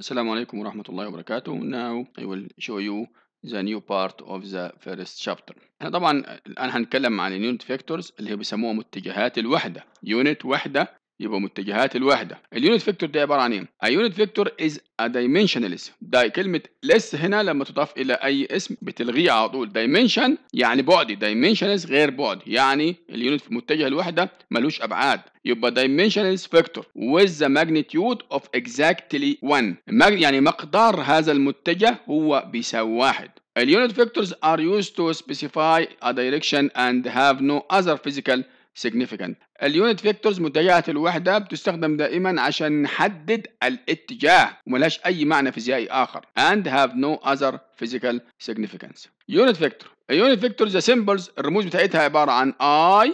السلام عليكم ورحمة الله وبركاته Now I will show you the new part of the first chapter احنا طبعا الآن هنتكلم عن unit vectors اللي هي بيسموها متجهات الوحدة unit وحدة يبقى متجهات الوحده اليونت فيكتور ده عباره عن ايه اليونت فيكتور از ا دايمنشنال ده كلمه لس هنا لما تضاف الى اي اسم بتلغيه على طول دايمنشن يعني بعدي دايمنشنز غير بعدي يعني اليونت في متجه الوحده ملوش ابعاد يبقى dimensionless vector with the magnitude of exactly 1 يعني مقدار هذا المتجه هو بيساوي واحد اليونت vectors are used to specify a direction and have no other physical significant اليونت فيكتورز متجهة الوحدة بتستخدم دائما عشان نحدد الاتجاه وملهاش أي معنى فيزيائي آخر and have no other physical significance يونت فيكتور اليونت فيكتورز ذا سيمبلز الرموز بتاعتها عبارة عن I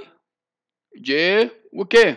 J و K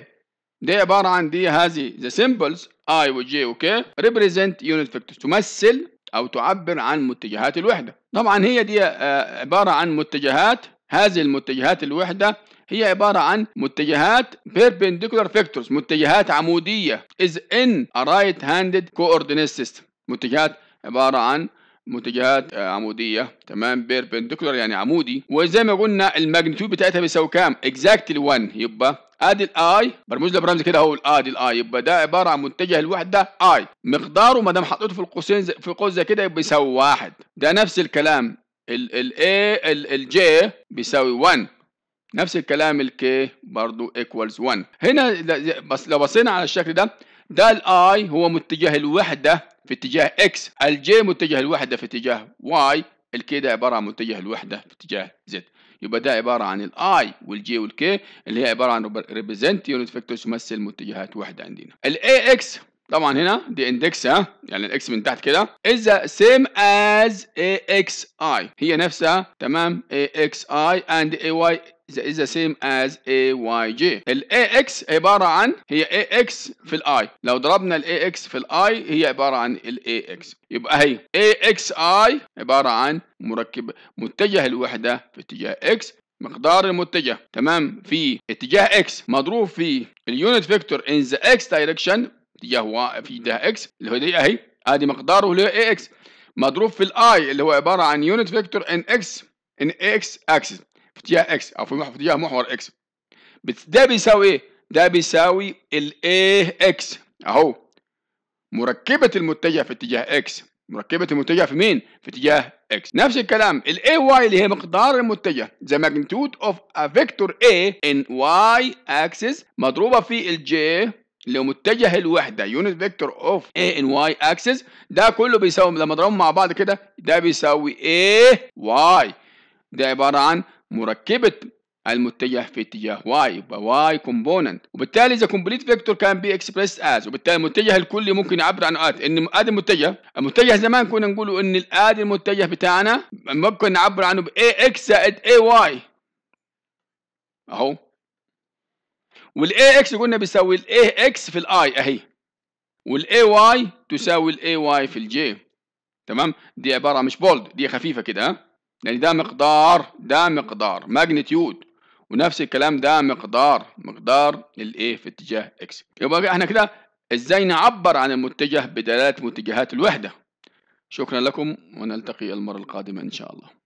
دي عبارة عن دي هذه ذا سيمبلز I و J و K represent unit vectors تمثل أو تعبر عن متجهات الوحدة طبعا هي دي آه، عبارة عن متجهات هذه المتجهات الوحدة هي عبارة عن متجهات perpendicular vectors متجهات عمودية is in a right-handed coordinate system متجهات عبارة عن متجهات آه، عموديه تمام perpendicular يعني عمودي وزي ما قلنا الماجنتيود بتاعتها بيساوي كام اكزاكتلي 1 يبقى ادي الاي برمز له برمز كده اهو ادي الاي يبقى ده عباره عن متجه الوحده اي مقداره ما دام حطيته في القوسين في قوس زي كده يبقى يساوي واحد ده نفس الكلام الاي الجي بيساوي 1 نفس الكلام الكي برضو equals 1 هنا بس لو بصينا على الشكل ده ده الاي هو متجه الوحده في اتجاه اكس الجي متجه الوحده في اتجاه واي الكي ده عباره عن متجه الوحده في اتجاه زد يبقى ده عباره عن الاي والجي والكي اللي هي عباره عن ريبريزنت يونت فيكتورز تمثل متجهات وحده عندنا الاي اكس طبعا هنا دي اندكس ها يعني الاكس من تحت كده از سيم از اي اكس اي هي نفسها تمام اي اكس اي اند اي واي is the same as AYJ ال AX عبارة عن هي AX في the I لو ضربنا a AX في the I هي عبارة عن a AX يبقى هي AXI عبارة عن مركب متجه الوحدة في اتجاه X مقدار المتجه تمام في اتجاه X مضروب في اليونت فيكتور in the X direction اتجاه في اتجاه X اللي هو دي اهي ادي مقداره اللي هو AX مضروب في الاي اللي هو عباره عن يونت فيكتور ان اكس ان اكس اكسس اتجاه اكس او في محور اتجاه محور اكس ده بيساوي ايه ده بيساوي الايه اكس اهو مركبه المتجه في اتجاه اكس مركبه المتجه في مين في اتجاه اكس نفس الكلام الاي واي اللي هي مقدار المتجه the magnitude of a vector A in y axis مضروبه في الجي متجه الوحده unit vector of A in y axis ده كله بيساوي لما ضربهم مع بعض كده ده بيساوي A y ده عباره عن مركبة المتجه في اتجاه y يبقى y component وبالتالي اذا complete vector can be expressed as وبالتالي المتجه الكلي ممكن يعبر عن اد ان اد المتجه المتجه زمان كنا نقول ان الاد المتجه بتاعنا ممكن نعبر عنه ب ax زائد ay اهو والاي اكس قلنا بيساوي الاي اكس في الاي اهي والاي واي تساوي الاي واي في الجي تمام دي عباره مش بولد دي خفيفه كده ها يعني ده مقدار ده مقدار ماجنتيود ونفس الكلام ده مقدار مقدار الايه في اتجاه اكس يبقى احنا كده ازاي نعبر عن المتجه بدلاله متجهات الوحده شكرا لكم ونلتقي المره القادمه ان شاء الله